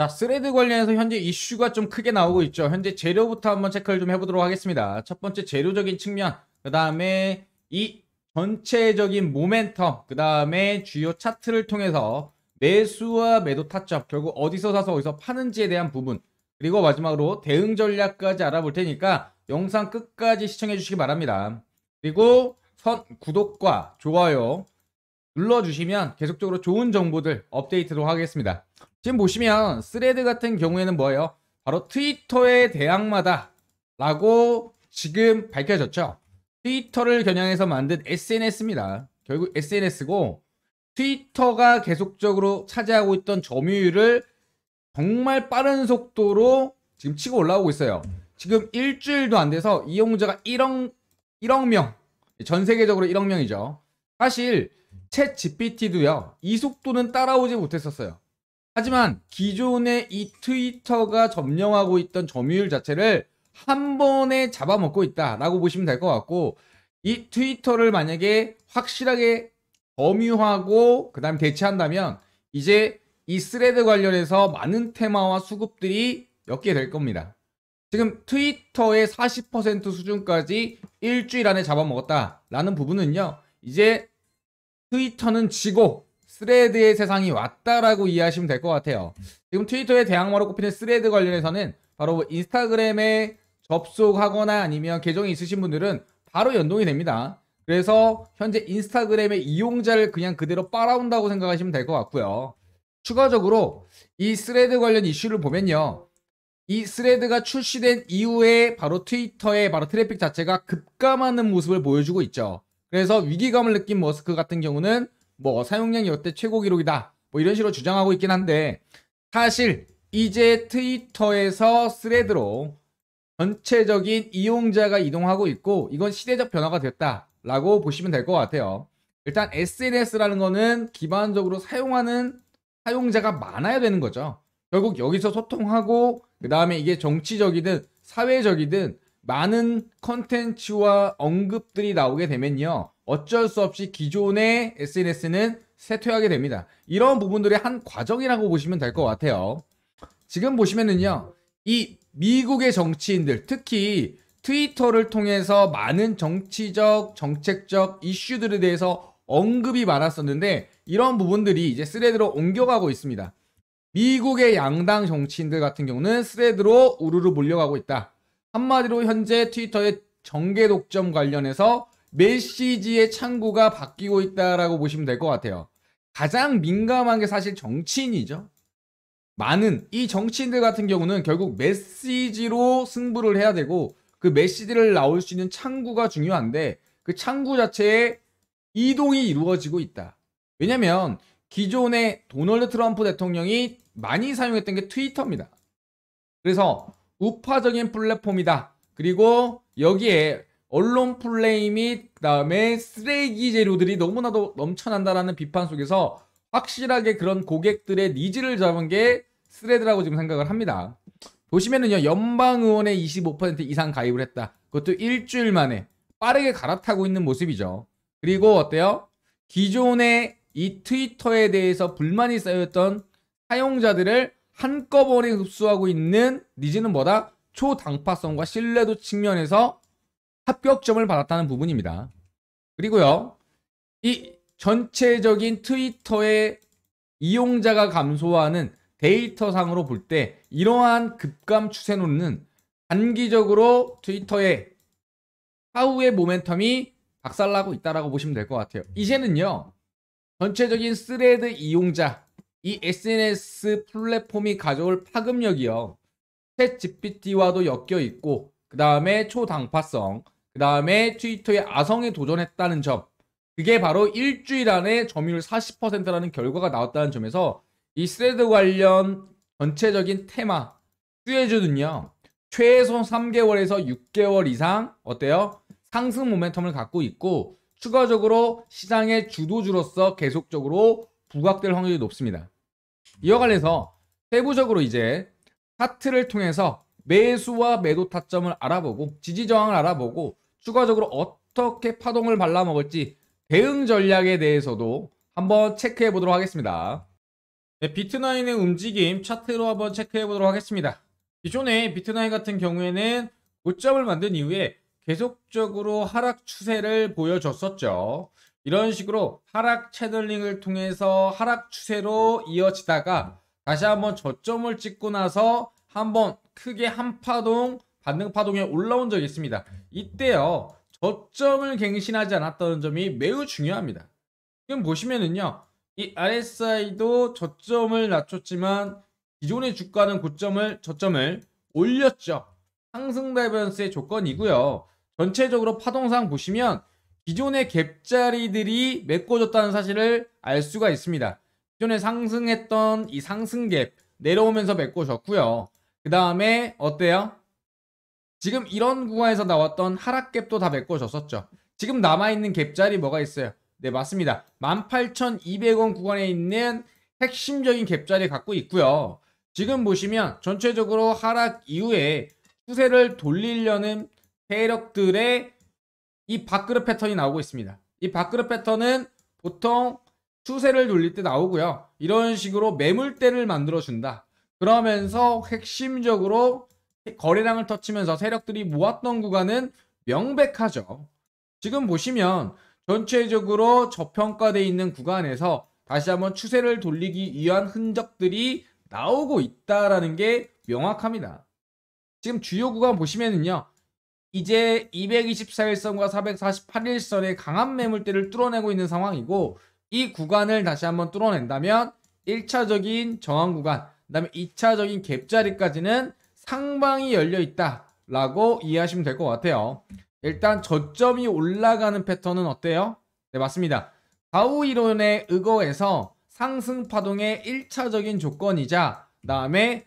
자, 스레드 관련해서 현재 이슈가 좀 크게 나오고 있죠. 현재 재료부터 한번 체크를 좀 해보도록 하겠습니다. 첫 번째 재료적인 측면, 그 다음에 이 전체적인 모멘텀, 그 다음에 주요 차트를 통해서 매수와 매도 타점, 결국 어디서 사서 어디서 파는지에 대한 부분, 그리고 마지막으로 대응 전략까지 알아볼 테니까 영상 끝까지 시청해 주시기 바랍니다. 그리고 선 구독과 좋아요 눌러주시면 계속적으로 좋은 정보들 업데이트도 하겠습니다. 지금 보시면 스레드 같은 경우에는 뭐예요? 바로 트위터의 대항마다 라고 지금 밝혀졌죠. 트위터를 겨냥해서 만든 SNS입니다. 결국 SNS고 트위터가 계속적으로 차지하고 있던 점유율을 정말 빠른 속도로 지금 치고 올라오고 있어요. 지금 일주일도 안 돼서 이용자가 1억 1억 명. 전 세계적으로 1억 명이죠. 사실 챗 GPT도요. 이 속도는 따라오지 못했었어요. 하지만 기존의 이 트위터가 점령하고 있던 점유율 자체를 한 번에 잡아먹고 있다라고 보시면 될 것 같고 이 트위터를 만약에 확실하게 점유하고 그 다음 에 대체한다면 이제 이 스레드 관련해서 많은 테마와 수급들이 엮게 될 겁니다. 지금 트위터의 40% 수준까지 일주일 안에 잡아먹었다라는 부분은요. 이제 트위터는 지고 스레드의 세상이 왔다라고 이해하시면 될 것 같아요. 지금 트위터의 대항마로 꼽히는 스레드 관련해서는 바로 뭐 인스타그램에 접속하거나 아니면 계정이 있으신 분들은 바로 연동이 됩니다. 그래서 현재 인스타그램의 이용자를 그냥 그대로 빨아온다고 생각하시면 될 것 같고요. 추가적으로 이 스레드 관련 이슈를 보면요. 이 스레드가 출시된 이후에 바로 트위터의 바로 트래픽 자체가 급감하는 모습을 보여주고 있죠. 그래서 위기감을 느낀 머스크 같은 경우는 뭐 사용량이 역대 최고 기록이다. 뭐 이런 식으로 주장하고 있긴 한데 사실 이제 트위터에서 스레드로 전체적인 이용자가 이동하고 있고 이건 시대적 변화가 됐다라고 보시면 될 것 같아요. 일단 SNS라는 거는 기본적으로 사용하는 사용자가 많아야 되는 거죠. 결국 여기서 소통하고 그 다음에 이게 정치적이든 사회적이든 많은 컨텐츠와 언급들이 나오게 되면요. 어쩔 수 없이 기존의 SNS는 쇠퇴하게 됩니다. 이런 부분들의 한 과정이라고 보시면 될 것 같아요. 지금 보시면은요, 이 미국의 정치인들, 특히 트위터를 통해서 많은 정치적, 정책적 이슈들에 대해서 언급이 많았었는데, 이런 부분들이 이제 스레드로 옮겨가고 있습니다. 미국의 양당 정치인들 같은 경우는 스레드로 우르르 몰려가고 있다. 한마디로 현재 트위터의 정계 독점 관련해서 메시지의 창구가 바뀌고 있다라고 보시면 될 것 같아요. 가장 민감한 게 사실 정치인이죠. 많은 이 정치인들 같은 경우는 결국 메시지로 승부를 해야 되고 그 메시지를 나올 수 있는 창구가 중요한데 그 창구 자체에 이동이 이루어지고 있다. 왜냐면 하 기존의 도널드 트럼프 대통령이 많이 사용했던 게 트위터입니다. 그래서 우파적인 플랫폼이다. 그리고 여기에 언론 플레이 및 그다음에 쓰레기 재료들이 너무나도 넘쳐난다라는 비판 속에서 확실하게 그런 고객들의 니즈를 잡은 게 스레드라고 지금 생각을 합니다. 보시면은요 연방 의원에 25% 이상 가입을 했다. 그것도 일주일 만에 빠르게 갈아타고 있는 모습이죠. 그리고 어때요? 기존의 이 트위터에 대해서 불만이 쌓였던 사용자들을 한꺼번에 흡수하고 있는 니즈는 뭐다? 초당파성과 신뢰도 측면에서 합격점을 받았다는 부분입니다. 그리고요. 이 전체적인 트위터의 이용자가 감소하는 데이터상으로 볼 때 이러한 급감 추세로는 단기적으로 트위터의 하우의 모멘텀이 박살나고 있다라고 보시면 될 것 같아요. 이제는요. 전체적인 스레드 이용자 이 SNS 플랫폼이 가져올 파급력이요. 챗 GPT와도 엮여 있고 그 다음에 초당파성 그 다음에 트위터에 아성에 도전했다는 점. 그게 바로 일주일 안에 점유율 40%라는 결과가 나왔다는 점에서 이 스레드 관련 전체적인 테마, 수혜주는요, 최소 3개월에서 6개월 이상, 어때요? 상승 모멘텀을 갖고 있고, 추가적으로 시장의 주도주로서 계속적으로 부각될 확률이 높습니다. 이와 관련해서 세부적으로 이제 차트를 통해서 매수와 매도 타점을 알아보고 지지 저항을 알아보고 추가적으로 어떻게 파동을 발라먹을지 대응 전략에 대해서도 한번 체크해 보도록 하겠습니다. 네, 비트나인의 움직임 차트로 한번 체크해 보도록 하겠습니다. 기존에 비트나인 같은 경우에는 고점을 만든 이후에 계속적으로 하락 추세를 보여줬었죠. 이런 식으로 하락 채널링을 통해서 하락 추세로 이어지다가 다시 한번 저점을 찍고 나서 한번 크게 한 파동 반등 파동에 올라온 적이 있습니다. 이때요. 저점을 갱신하지 않았다는 점이 매우 중요합니다. 지금 보시면은요. 이 RSI도 저점을 낮췄지만 기존의 주가는 고점을 저점을 올렸죠. 상승 다이버런스의 조건이고요. 전체적으로 파동상 보시면 기존의 갭자리들이 메꿔졌다는 사실을 알 수가 있습니다. 기존에 상승했던 이 상승갭 내려오면서 메꿔졌고요. 그 다음에 어때요? 지금 이런 구간에서 나왔던 하락갭도 다 메꿔줬었죠. 지금 남아있는 갭자리 뭐가 있어요? 네, 맞습니다. 18,200원 구간에 있는 핵심적인 갭자리 갖고 있고요. 지금 보시면 전체적으로 하락 이후에 추세를 돌리려는 세력들의 이 밥그릇 패턴이 나오고 있습니다. 이 밥그릇 패턴은 보통 추세를 돌릴 때 나오고요. 이런 식으로 매물대를 만들어준다. 그러면서 핵심적으로 거래량을 터치면서 세력들이 모았던 구간은 명백하죠. 지금 보시면 전체적으로 저평가되어 있는 구간에서 다시 한번 추세를 돌리기 위한 흔적들이 나오고 있다라는 게 명확합니다. 지금 주요 구간 보시면은요. 이제 224일선과 448일선의 강한 매물대를 뚫어내고 있는 상황이고 이 구간을 다시 한번 뚫어낸다면 1차적인 정한 구간, 그다음에 2차적인 갭자리까지는 상방이 열려 있다 라고 이해하시면 될 것 같아요 일단 저점이 올라가는 패턴은 어때요? 네 맞습니다 바우 이론의 의거에서 상승 파동의 1차적인 조건이자 그 다음에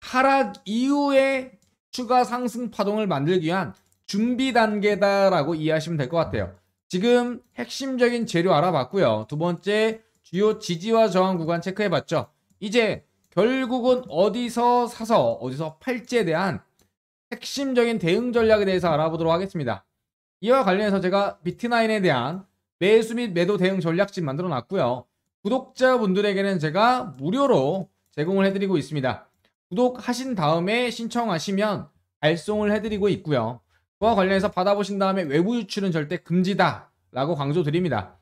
하락 이후에 추가 상승 파동을 만들기 위한 준비 단계다라고 이해하시면 될 것 같아요 지금 핵심적인 재료 알아봤고요 두 번째 주요 지지와 저항 구간 체크해봤죠 이제 결국은 어디서 사서 어디서 팔지에 대한 핵심적인 대응 전략에 대해서 알아보도록 하겠습니다. 이와 관련해서 제가 비트나인에 대한 매수 및 매도 대응 전략집 만들어 놨고요. 구독자분들에게는 제가 무료로 제공을 해드리고 있습니다. 구독하신 다음에 신청하시면 발송을 해드리고 있고요. 그와 관련해서 받아보신 다음에 외부 유출은 절대 금지다 라고 강조드립니다.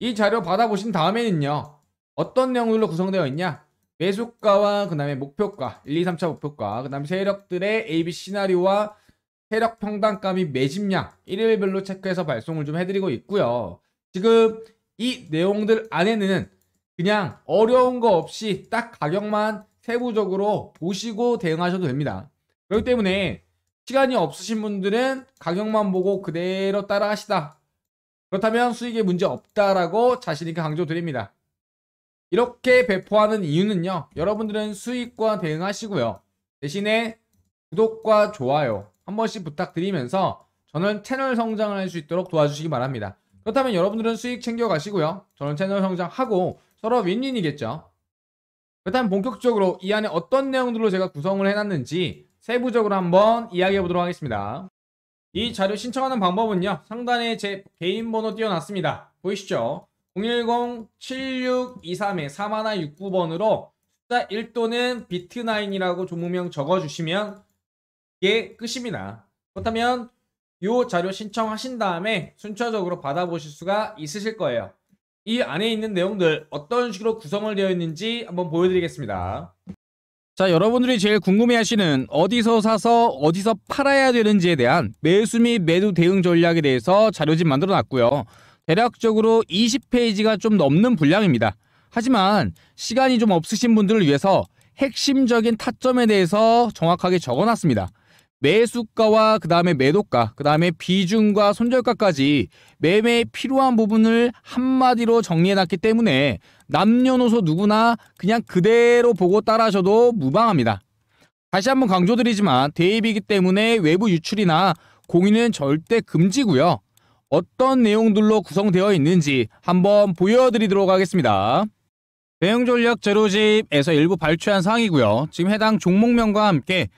이 자료 받아보신 다음에는요. 어떤 내용들로 구성되어 있냐? 매수가와 그 다음에 목표가 1, 2, 3차 목표가 그 다음 에 세력들의 AB 시나리오와 세력 평단감이 매집량 1일별로 체크해서 발송을 좀 해드리고 있고요 지금 이 내용들 안에는 그냥 어려운 거 없이 딱 가격만 세부적으로 보시고 대응하셔도 됩니다 그렇기 때문에 시간이 없으신 분들은 가격만 보고 그대로 따라 하시다 그렇다면 수익에 문제 없다라고 자신 있게 강조드립니다 이렇게 배포하는 이유는요. 여러분들은 수익과 대응하시고요. 대신에 구독과 좋아요 한 번씩 부탁드리면서 저는 채널 성장을 할 수 있도록 도와주시기 바랍니다. 그렇다면 여러분들은 수익 챙겨가시고요. 저는 채널 성장하고 서로 윈윈이겠죠. 그렇다면 본격적으로 이 안에 어떤 내용들로 제가 구성을 해놨는지 세부적으로 한번 이야기해 보도록 하겠습니다. 이 자료 신청하는 방법은요. 상단에 제 개인 번호 띄워놨습니다. 보이시죠? 010-7623-4169번으로 숫자 1또는 비트9이라고 조문명 적어주시면 이게 끝입니다. 그렇다면 이 자료 신청하신 다음에 순차적으로 받아보실 수가 있으실 거예요. 이 안에 있는 내용들 어떤 식으로 구성을 되어 있는지 한번 보여드리겠습니다. 자 여러분들이 제일 궁금해하시는 어디서 사서 어디서 팔아야 되는지에 대한 매수 및 매도 대응 전략에 대해서 자료집 만들어놨고요. 대략적으로 20페이지가 좀 넘는 분량입니다. 하지만 시간이 좀 없으신 분들을 위해서 핵심적인 타점에 대해서 정확하게 적어놨습니다. 매수가와 그 다음에 매도가, 그 다음에 비중과 손절가까지 매매에 필요한 부분을 한마디로 정리해놨기 때문에 남녀노소 누구나 그냥 그대로 보고 따라하셔도 무방합니다. 다시 한번 강조드리지만 대입이기 때문에 외부 유출이나 공인은 절대 금지고요. 어떤 내용들로 구성되어 있는지 한번 보여드리도록 하겠습니다. 대응전략 제로집에서 일부 발췌한 사항이고요. 지금 해당 종목명과 함께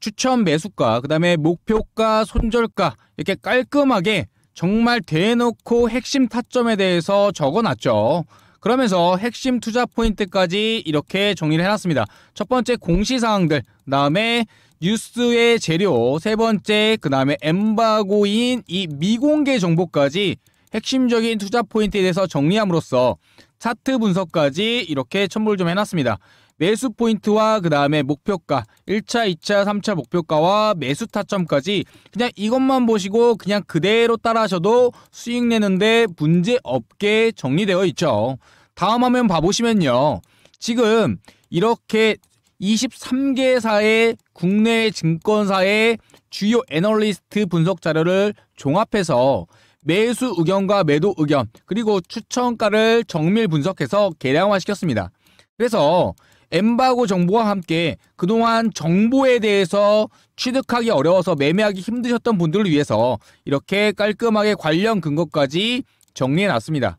추천 매수가, 그 다음에 목표가, 손절가 이렇게 깔끔하게 정말 대놓고 핵심 타점에 대해서 적어놨죠. 그러면서 핵심 투자 포인트까지 이렇게 정리를 해놨습니다. 첫 번째 공시사항들, 그 다음에 뉴스의 재료, 세 번째, 그 다음에 엠바고인 이 미공개 정보까지 핵심적인 투자 포인트에 대해서 정리함으로써 차트 분석까지 이렇게 첨부를 좀 해놨습니다. 매수 포인트와 그 다음에 목표가 1차, 2차, 3차 목표가와 매수 타점까지 그냥 이것만 보시고 그냥 그대로 따라하셔도 수익 내는데 문제 없게 정리되어 있죠. 다음 화면 봐보시면요. 지금 이렇게 23개사의 국내 증권사의 주요 애널리스트 분석 자료를 종합해서 매수 의견과 매도 의견 그리고 추천가를 정밀 분석해서 개량화시켰습니다. 그래서 엠바고 정보와 함께 그동안 정보에 대해서 취득하기 어려워서 매매하기 힘드셨던 분들을 위해서 이렇게 깔끔하게 관련 근거까지 정리해 놨습니다.